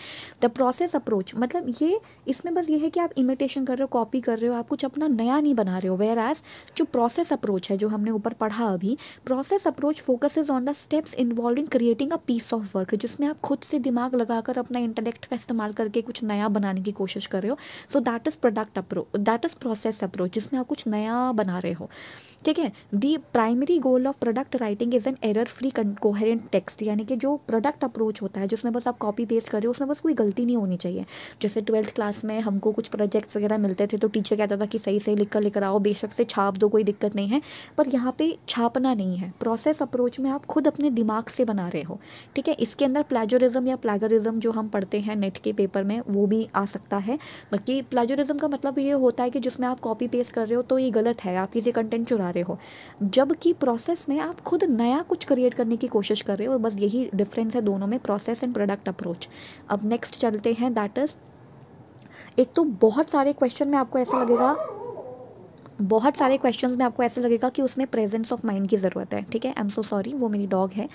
द प्रोसेस अप्रोच मतलब ये इसमें बस ये है कि आप इमिटेशन कर रहे हो कॉपी कर रहे हो आप कुछ अपना नया नहीं बना रहे हो वेयर एज जो प्रोसेस अप्रोच है जो हमने ऊपर पढ़ा अभी process approach focus on the steps involve in creating a piece of work जिसमें आप खुद से दिमाग लगाकर अपना इंटेलेक्ट का इस्तेमाल करके कुछ नया बनाने की कोशिश कर रहे हो so that is product approach that is process approach जिसमें आप कुछ नया बना रहे हो ठीक है the primary goal of product writing is an error free coherent text यानी कि जो प्रोडक्ट अप्रोच होता है जिसमें बस आप कॉपी पेस्ट कर रहे हो उसमें बस कोई गलती नहीं होनी चाहिए जैसे ट्वेल्थ क्लास में हमको कुछ प्रोजेक्ट्स वगैरह मिलते थे तो टीचर कहता था कि सही सही लिख कर लिख आओ बेशक से छाप दो कोई दिक्कत नहीं है पर यहाँ पे छापना नहीं है प्रोसेस अप्रोच में आप खुद अपने दिमाग से बना रहे हो ठीक है इसके अंदर प्लेजोरिज्म या प्लेगरिज्म जो हम पढ़ते हैं नेट के पेपर में वो भी आ सकता है बल्कि प्लेजोरिज्म का मतलब ये होता है कि जिसमें आप कॉपी पेस्ट कर रहे हो तो ये गलत है आप किसी कंटेंट चुरा रहे हो जबकि प्रोसेस में आप खुद नया कुछ क्रिएट करने की कोशिश कर रहे हो बस यही डिफरेंस है दोनों में प्रोसेस एंड प्रोडक्ट अप्रोच अब नेक्स्ट चलते हैं दैट इज़ एक तो बहुत सारे क्वेश्चन में आपको ऐसा लगेगा बहुत सारे क्वेश्चंस में आपको ऐसे लगेगा कि उसमें प्रेजेंस ऑफ माइंड की ज़रूरत है ठीक है आई एम सो सॉरी वो मेरी डॉग है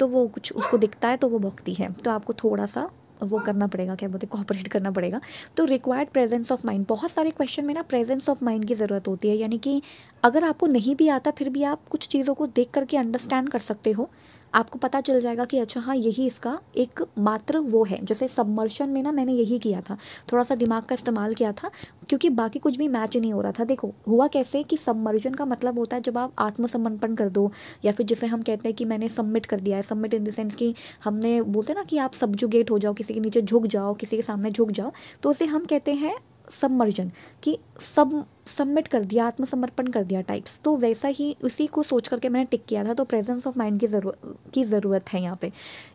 तो वो कुछ उसको दिखता है तो वो भोगती है तो आपको थोड़ा सा वो करना पड़ेगा क्या बोलते कॉपरेट करना पड़ेगा तो रिक्वायर्ड प्रेजेंस ऑफ माइंड बहुत सारे क्वेश्चन में ना प्रेजेंस ऑफ माइंड की ज़रूरत होती है यानी कि अगर आपको नहीं भी आता फिर भी आप कुछ चीज़ों को देख करके अंडरस्टैंड कर सकते हो आपको पता चल जाएगा कि अच्छा हाँ यही इसका एक मात्र वो है जैसे सबमर्शन में ना मैंने यही किया था थोड़ा सा दिमाग का इस्तेमाल किया था क्योंकि बाकी कुछ भी मैच नहीं हो रहा था देखो हुआ कैसे कि सबमर्शन का मतलब होता है जब आप आत्मसमर्पण कर दो या फिर जैसे हम कहते हैं कि मैंने सबमिट कर दिया है सबमिट इन देंस कि हमने बोलते ना कि आप सब्जुगेट हो जाओ किसी के नीचे झुक जाओ किसी के सामने झुक जाओ तो उसे हम कहते हैं सबमर्जन कि सब सबमिट कर दिया आत्मसमर्पण कर दिया टाइप्स तो वैसा ही उसी को सोच करके मैंने टिक किया था तो प्रेजेंस ऑफ माइंड की जरूरत की ज़रूरत है यहाँ पे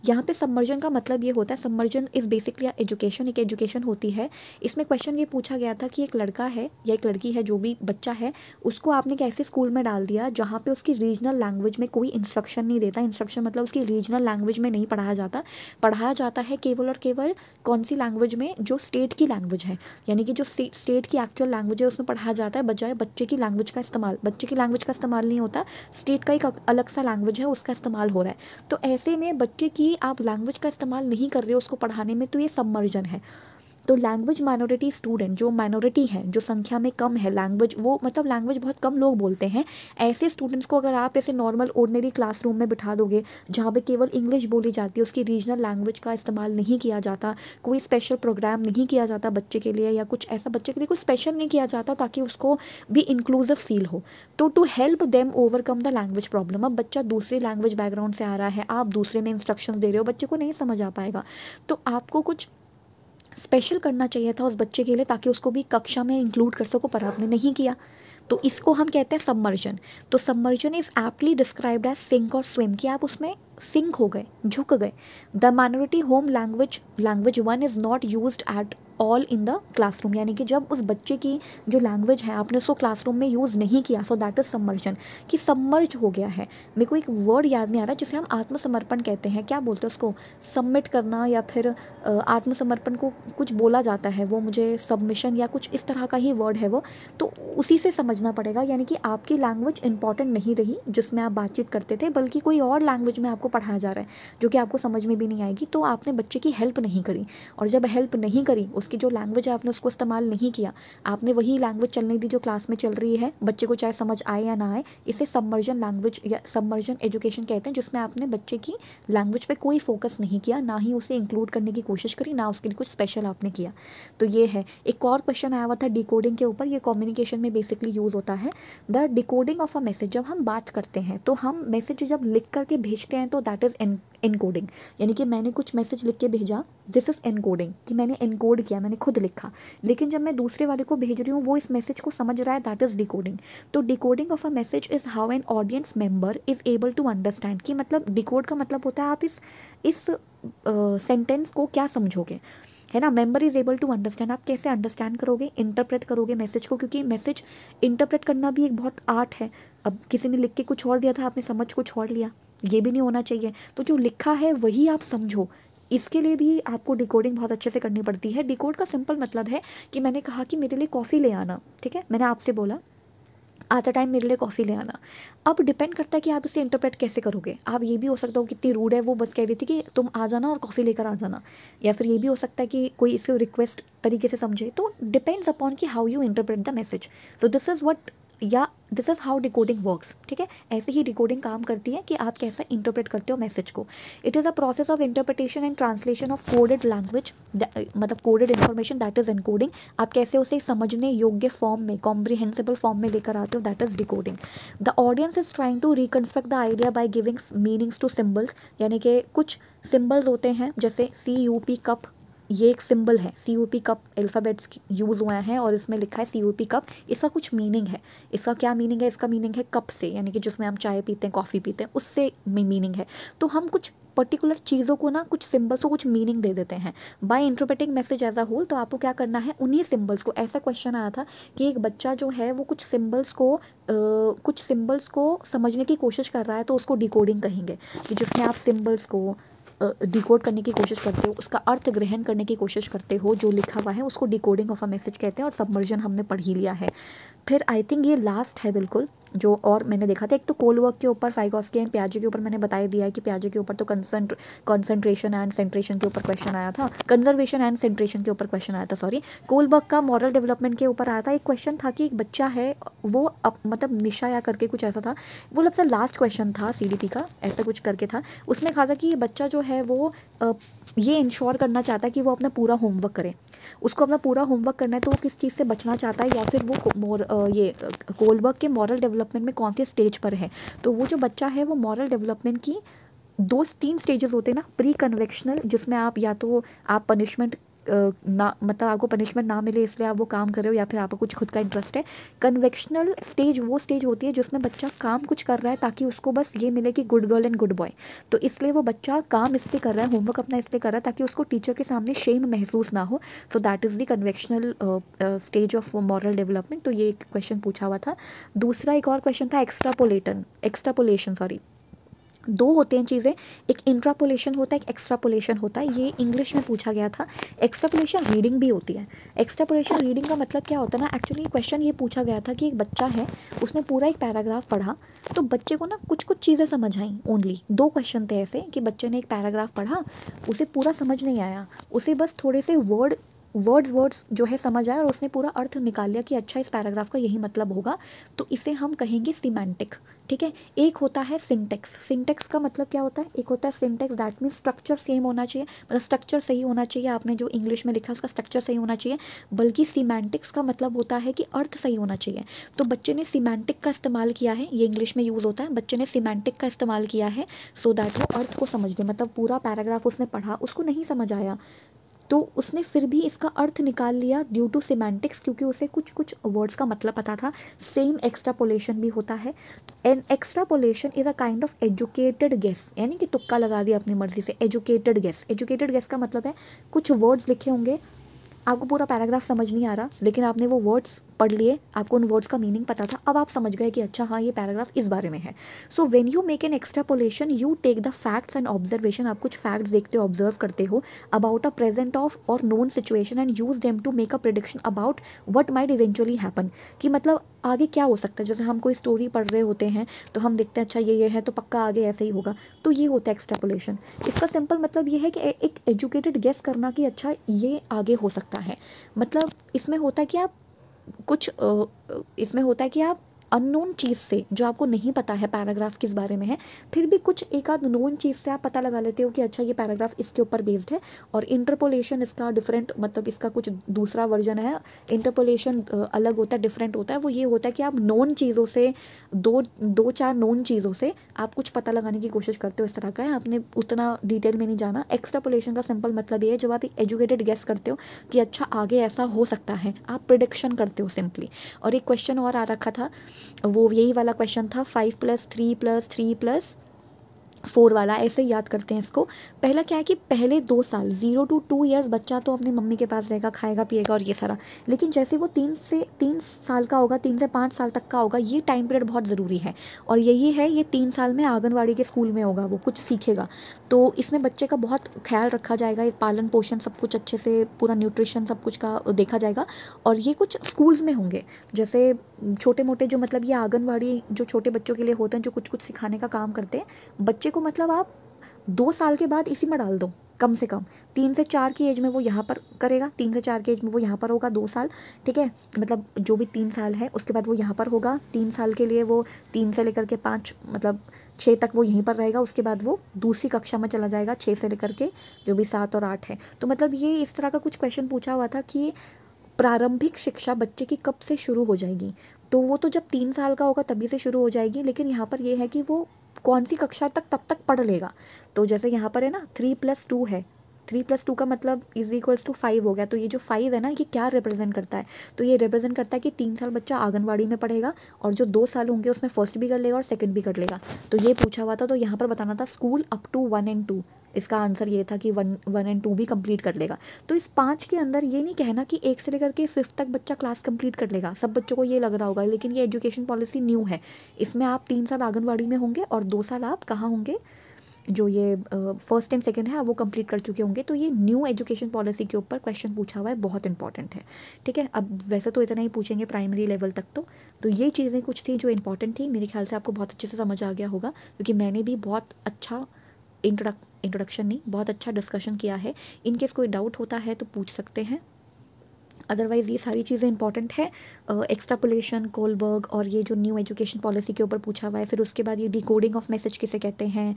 यहाँ पे सबमर्जन का मतलब ये होता है सबमर्जन इज़ बेसिकली एजुकेशन एक एजुकेशन होती है इसमें क्वेश्चन ये पूछा गया था कि एक लड़का है या एक लड़की है जो भी बच्चा है उसको आपने एक ऐसे स्कूल में डाल दिया जहाँ पर उसकी रीजनल लैंग्वेज में कोई इंस्ट्रक्शन नहीं देता इंस्ट्रक्शन मतलब उसकी रीजनल लैंग्वेज में नहीं पढ़ाया जाता पढ़ाया जाता है केवल और केवल कौन सी लैंग्वेज में जो स्टेट की लैंग्वेज है यानी कि जो स्टेट की एक्चुअल लैंग्वेज है उसमें पढ़ाया जाता है बजाय बच्चे की लैंग्वेज का इस्तेमाल बच्चे की लैंग्वेज का इस्तेमाल नहीं होता स्टेट का एक अलग सा लैंग्वेज है उसका इस्तेमाल हो रहा है तो ऐसे में बच्चे की आप लैंग्वेज का इस्तेमाल नहीं कर रहे हो उसको पढ़ाने में तो ये सबमर्जन है तो लैंग्वेज माइनॉरिटी स्टूडेंट जो माइनॉरिटी हैं जो संख्या में कम है लैंग्वेज वो मतलब लैंग्वेज बहुत कम लोग बोलते हैं ऐसे स्टूडेंट्स को अगर आप ऐसे नॉर्मल ऑर्डनरी क्लासरूम में बिठा दोगे जहाँ पर केवल इंग्लिश बोली जाती है उसकी रीजनल लैंग्वेज का इस्तेमाल नहीं किया जाता कोई स्पेशल प्रोग्राम नहीं किया जाता बच्चे के लिए या कुछ ऐसा बच्चे के लिए कुछ स्पेशल नहीं किया जाता ताकि उसको भी इंक्लूसिव फील हो तो to help them overcome the language problem अब बच्चा दूसरी लैंग्वेज बैकग्राउंड से आ रहा है आप दूसरे में इंस्ट्रक्शन दे रहे हो बच्चे को नहीं समझ आ पाएगा तो आपको कुछ स्पेशल करना चाहिए था उस बच्चे के लिए ताकि उसको भी कक्षा में इंक्लूड कर सको पर आपने नहीं किया तो इसको हम कहते हैं सबमर्जन तो submersion is aptly described as sink और स्विम कि आप उसमें सिंक हो गए झुक गए the minority home language language one is not use at all in the classroom यानी कि जब उस बच्चे की जो लैंग्वेज है आपने उसको क्लासरूम में यूज़ नहीं किया सो दैट इज़ सम्मर्जन कि सम्मर्ज हो गया है मेरे को एक वर्ड याद नहीं आ रहा जिसे हम आत्मसमर्पण कहते हैं क्या बोलते हैं उसको सबमिट करना या फिर आत्मसमर्पण को कुछ बोला जाता है वो मुझे सबमिशन या कुछ इस तरह का ही वर्ड है वो तो उसी से समझना पड़ेगा यानी कि आपकी लैंग्वेज इंपॉर्टेंट नहीं रही जिसमें आप बातचीत करते थे बल्कि कोई और लैंग्वेज में आपको पढ़ाया जा रहा है जो कि आपको समझ में भी नहीं आएगी तो आपने बच्चे की हेल्प नहीं करी और जब हेल्प नहीं करी उस उसकी जो लैंग्वेज है आपने उसको इस्तेमाल नहीं किया आपने वही लैंग्वेज चलने दी जो क्लास में चल रही है बच्चे को चाहे समझ आए या ना आए इसे सबमर्जन लैंग्वेज या सबमर्जन एजुकेशन कहते हैं जिसमें आपने बच्चे की लैंग्वेज पर कोई फोकस नहीं किया ना ही उसे इंक्लूड करने की कोशिश करी ना उसके लिए कुछ स्पेशल आपने किया तो ये है एक और क्वेश्चन आया हुआ था डिकोडिंग के ऊपर ये कम्युनिकेशन में बेसिकली यूज़ होता है the decoding of a message जब हम बात करते हैं तो हम मैसेज जब लिख करके भेजते हैं तो दैट इज़ एनकोडिंग यानी कि मैंने कुछ मैसेज लिख के भेजा दिस इज़ एनकोडिंग कि मैंने एनकोड किया मैंने खुद लिखा लेकिन जब मैं दूसरे वाले को भेज रही हूँ वो इस मैसेज को समझ रहा है दैट इज़ डिकोडिंग तो decoding of a message is how an audience member is able to understand कि मतलब डिकोड का मतलब होता है आप इस इस सेंटेंस uh, को क्या समझोगे है ना member is able to understand आप कैसे अंडरस्टैंड करोगे इंटरप्रेट करोगे मैसेज को क्योंकि मैसेज इंटरप्रेट करना भी एक बहुत आर्ट है अब किसी ने लिख के कुछ और दिया था आपने समझ कुछ और लिया ये भी नहीं होना चाहिए तो जो लिखा है वही आप समझो इसके लिए भी आपको डिकोडिंग बहुत अच्छे से करनी पड़ती है डिकोड का सिंपल मतलब है कि मैंने कहा कि मेरे लिए कॉफ़ी ले आना ठीक है मैंने आपसे बोला आता टाइम मेरे लिए कॉफ़ी ले आना अब डिपेंड करता है कि आप इसे इंटरप्रेट कैसे करोगे आप ये भी हो सकता हो कितनी रूड है वो बस कह रही थी कि तुम आ जाना और कॉफ़ी लेकर आ जाना या फिर ये भी हो सकता है कि कोई इसको रिक्वेस्ट तरीके से समझे तो डिपेंड्स अपॉन कि how you interpret the message so this is what या this is how decoding works ठीक है ऐसे ही डिकोडिंग काम करती है कि आप कैसा इंटरप्रेट करते हो मैसेज को it is a process of interpretation and translation of coded language मतलब coded information that is encoding आप कैसे उसे समझने योग्य फॉर्म में कॉम्प्रिहेंसिबल फॉर्म में लेकर आते हो that is decoding the audience is trying to reconstruct the idea by givings meanings to symbols यानी कि कुछ सिम्बल्स होते हैं जैसे सी यू पी कप ये एक सिंबल है C U P cup alphabets use हुए हैं और इसमें लिखा है सी यू पी कप इसका कुछ मीनिंग है इसका क्या मीनिंग है इसका मीनिंग है कप से यानी कि जिसमें हम चाय पीते हैं कॉफ़ी पीते हैं उससे मीनिंग है तो हम कुछ पर्टिकुलर चीज़ों को ना कुछ सिंबल्स को कुछ मीनिंग दे देते हैं by interpreting message as a whole तो आपको क्या करना है उन्हीं सिंबल्स को ऐसा क्वेश्चन आया था कि एक बच्चा जो है वो कुछ सिंबल्स को आ, कुछ सिंबल्स को समझने की कोशिश कर रहा है तो उसको डिकोडिंग कहेंगे कि जिसमें आप सिंबल्स को डिकोड करने की कोशिश करते हो उसका अर्थ ग्रहण करने की कोशिश करते हो जो लिखा हुआ है उसको डिकोडिंग ऑफ अ मैसेज कहते हैं और सबमर्जन हमने पढ़ ही लिया है फिर आई थिंक ये लास्ट है बिल्कुल जो और मैंने देखा था एक तो कोल वर्क के ऊपर के एंड प्याजे के ऊपर मैंने बताया दिया है कि प्याजे के ऊपर तो कंसेंट कंसंट्रेशन एंड सेंट्रेशन के ऊपर क्वेश्चन आया था कंजर्वेशन एंड सेंट्रेशन के ऊपर क्वेश्चन आया था सॉरी कोल वर्क का मॉरल डेवलपमेंट के ऊपर आया था एक क्वेश्चन था कि एक बच्चा है वो अप, मतलब निशा या करके कुछ ऐसा था वो सबसे लास्ट क्वेश्चन था सी का ऐसा कुछ करके था उसमें कहा था कि बच्चा जो है वो ये इंश्योर करना चाहता है कि वो अपना पूरा होमवर्क करें उसको अपना पूरा होमवर्क करना है तो वो किस चीज़ से बचना चाहता है या फिर वो ये कोल वर्क के मॉरल डेवलप डेवलपमेंट में कौन से स्टेज पर है तो वो जो बच्चा है वो मॉरल डेवलपमेंट की दो तीन स्टेजेस होते हैं ना प्री कन्वेक्शनल जिसमें आप या तो आप पनिशमेंट ना मतलब आपको पनिशमेंट ना मिले इसलिए आप वो काम कर रहे हो या फिर आपका कुछ खुद का इंटरेस्ट है कन्वेक्शनल स्टेज वो स्टेज होती है जिसमें बच्चा काम कुछ कर रहा है ताकि उसको बस ये मिले कि good girl and good boy तो इसलिए वो बच्चा काम इसलिए कर रहा है होमवर्क अपना इसलिए कर रहा है ताकि उसको टीचर के सामने शेम महसूस ना हो so that is the conventional stage of moral development तो ये एक क्वेश्चन पूछा हुआ था दूसरा एक और क्वेश्चन था एक्स्ट्रापोलेटन एक्स्ट्रापोलेशन सॉरी दो होते हैं चीज़ें एक इंट्रापोलेशन होता है एक एक्स्ट्रापोलेशन होता है ये इंग्लिश में पूछा गया था एक्स्ट्रापोलेशन रीडिंग भी होती है एक्स्ट्रापोलेशन रीडिंग का मतलब क्या होता है ना एक्चुअली क्वेश्चन ये पूछा गया था कि एक बच्चा है उसने पूरा एक पैराग्राफ पढ़ा तो बच्चे को ना कुछ कुछ चीज़ें समझ आई ओनली दो क्वेश्चन थे ऐसे कि बच्चे ने एक पैराग्राफ पढ़ा उसे पूरा समझ नहीं आया उसे बस थोड़े से वर्ड वर्ड्स वर्ड्स जो है समझ आया और उसने पूरा अर्थ निकाल लिया कि अच्छा इस पैराग्राफ का यही मतलब होगा तो इसे हम कहेंगे सीमेंटिक ठीक है एक होता है सिंटेक्स सिंटेक्स का मतलब क्या होता है एक होता है syntax that means structure same होना चाहिए मतलब स्ट्रक्चर सही होना चाहिए आपने जो इंग्लिश में लिखा है उसका स्ट्रक्चर सही होना चाहिए बल्कि सीमेंटिक्स का मतलब होता है कि अर्थ सही होना चाहिए तो बच्चे ने सीमेंटिक का इस्तेमाल किया है ये इंग्लिश में यूज़ होता है बच्चे ने सीमेंटिक का इस्तेमाल किया है सो दैट वो अर्थ को समझ दे मतलब पूरा पैराग्राफ उसने पढ़ा उसको नहीं समझ आया तो उसने फिर भी इसका अर्थ निकाल लिया ड्यू टू सिमेंटिक्स क्योंकि उसे कुछ कुछ वर्ड्स का मतलब पता था सेम एक्स्ट्रापोलेशन भी होता है and extrapolation is a kind of educated guess यानी कि तुक्का लगा दिया अपनी मर्जी से एजुकेटेड गेस एजुकेटेड गेस का मतलब है कुछ वर्ड्स लिखे होंगे आपको पूरा पैराग्राफ समझ नहीं आ रहा लेकिन आपने वो वर्ड्स पढ़ लिए आपको उन वर्ड्स का मीनिंग पता था अब आप समझ गए कि अच्छा हाँ ये पैराग्राफ इस बारे में है so when you make an extrapolation you take the facts and observation आप कुछ फैक्ट्स देखते हो ऑब्जर्व करते हो about a present of or known situation and use them to make a prediction about what might eventually happen कि मतलब आगे क्या हो सकता है जैसे हम कोई स्टोरी पढ़ रहे होते हैं तो हम देखते हैं अच्छा ये ये है तो पक्का आगे ऐसे ही होगा तो ये होता है एक्स्ट्रापोलेशन इसका सिंपल मतलब ये है कि एक एजुकेटेड गेस करना कि अच्छा ये आगे हो सकता है मतलब इसमें होता है कि आप कुछ इसमें होता है कि आप अननोन चीज़ से जो आपको नहीं पता है पैराग्राफ किस बारे में है फिर भी कुछ एक आध नोन चीज़ से आप पता लगा लेते हो कि अच्छा ये पैराग्राफ इसके ऊपर बेस्ड है और इंटरपोलेशन इसका डिफरेंट मतलब इसका कुछ दूसरा वर्जन है इंटरपोलेशन अलग होता है डिफरेंट होता है वो ये होता है कि आप नोन चीज़ों से दो दो चार नोन चीज़ों से आप कुछ पता लगाने की कोशिश करते हो इस तरह का है आपने उतना डिटेल में नहीं जाना एक्स्ट्रापोलेशन का सिंपल मतलब ये है जब आप एक एजुकेटेड गेस करते हो कि अच्छा आगे ऐसा हो सकता है आप प्रिडिक्शन करते हो सिंपली और एक क्वेश्चन और आ रखा था वो यही वाला क्वेश्चन था five plus three plus three plus four वाला ऐसे याद करते हैं इसको पहला क्या है कि पहले दो साल ज़ीरो टू टू ईयर्स बच्चा तो अपनी मम्मी के पास रहेगा खाएगा पिएगा और ये सारा लेकिन जैसे वो तीन से तीन साल का होगा तीन से पाँच साल तक का होगा ये टाइम पीरियड बहुत ज़रूरी है और यही है ये तीन साल में आंगनवाड़ी के स्कूल में होगा वो कुछ सीखेगा तो इसमें बच्चे का बहुत ख्याल रखा जाएगा पालन पोषण सब कुछ अच्छे से पूरा न्यूट्रिशन सब कुछ का देखा जाएगा और ये कुछ स्कूल्स में होंगे जैसे छोटे मोटे जो मतलब ये आंगनवाड़ी जो छोटे बच्चों के लिए होते हैं जो कुछ कुछ सिखाने का काम करते हैं बच्चे को मतलब आप दो साल के बाद इसी में डाल दो कम से कम तीन से चार की एज में वो यहाँ पर करेगा तीन से चार की एज में वो यहाँ पर होगा दो साल ठीक है मतलब जो भी तीन साल है उसके बाद वो यहाँ पर होगा तीन साल के लिए वो तीन से लेकर के पाँच मतलब छः तक वो यहीं पर रहेगा उसके बाद वो दूसरी कक्षा में चला जाएगा छः से लेकर के जो भी सात और आठ है तो मतलब ये इस तरह का कुछ क्वेश्चन पूछा हुआ था कि प्रारंभिक शिक्षा बच्चे की कब से शुरू हो जाएगी तो वो तो जब तीन साल का होगा तभी से शुरू हो जाएगी लेकिन यहाँ पर ये है कि वो कौन सी कक्षा तक तब तक पढ़ लेगा तो जैसे यहाँ पर है ना थ्री प्लस टू है थ्री प्लस टू का मतलब इज इक्वल्स टू फाइव हो गया तो ये जो फाइव है ना ये क्या रिप्रेजेंट करता है तो ये रिप्रेजेंट करता है कि तीन साल बच्चा आंगनवाड़ी में पढ़ेगा और जो दो साल होंगे उसमें फर्स्ट भी कर लेगा और सेकेंड भी कर लेगा तो ये पूछा हुआ था तो यहाँ पर बताना था school up to one and two इसका आंसर ये था कि वन वन एंड टू भी कंप्लीट कर लेगा तो इस पाँच के अंदर ये नहीं कहना कि एक से लेकर के फिफ्थ तक बच्चा क्लास कंप्लीट कर लेगा सब बच्चों को ये लग रहा होगा लेकिन ये एजुकेशन पॉलिसी न्यू है इसमें आप तीन साल आंगनबाड़ी में होंगे और दो साल आप कहाँ होंगे जो ये फर्स्ट एंड सेकेंड है वो कंप्लीट कर चुके होंगे तो ये न्यू एजुकेशन पॉलिसी के ऊपर क्वेश्चन पूछा हुआ है बहुत इंपॉर्टेंट है ठीक है अब वैसे तो इतना ही पूछेंगे प्राइमरी लेवल तक तो तो ये चीज़ें कुछ थी जो इंपॉर्टेंट थी मेरे ख्याल से आपको बहुत अच्छे से समझ आ गया होगा क्योंकि मैंने भी बहुत अच्छा इंट्रोडक्ट इंट्रोडक्शन नहीं बहुत अच्छा डिस्कशन किया है इनकेस कोई डाउट होता है तो पूछ सकते हैं अदरवाइज़ ये सारी चीज़ें इंपॉर्टेंट है एक्स्ट्रापोलेशन कोलबर्ग और ये जो न्यू एजुकेशन पॉलिसी के ऊपर पूछा हुआ है फिर उसके बाद ये डिकोडिंग ऑफ मैसेज किसे कहते हैं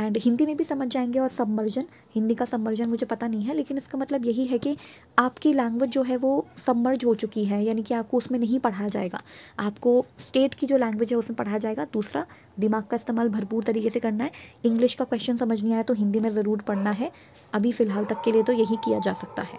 एंड हिंदी में भी समझ जाएंगे और सबमर्जन हिंदी का सबमर्जन मुझे पता नहीं है लेकिन इसका मतलब यही है कि आपकी लैंग्वेज जो है वो सबमर्ज हो चुकी है यानी कि आपको उसमें नहीं पढ़ाया जाएगा आपको स्टेट की जो लैंग्वेज है उसमें पढ़ाया जाएगा दूसरा दिमाग का इस्तेमाल भरपूर तरीके से करना है इंग्लिश का क्वेश्चन समझ नहीं आया तो हिंदी में ज़रूर पढ़ना है अभी फ़िलहाल तक के लिए तो यही किया जा सकता है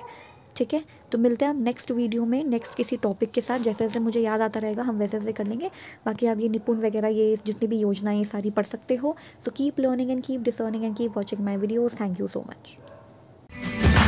ठीक है तो मिलते हैं हम नेक्स्ट वीडियो में नेक्स्ट किसी टॉपिक के साथ जैसे जैसे मुझे याद आता रहेगा हम वैसे वैसे कर लेंगे बाकी आप ये निपुण वगैरह ये जितनी भी योजनाएं सारी पढ़ सकते हो so keep learning and keep discerning and keep watching my videos thank you so much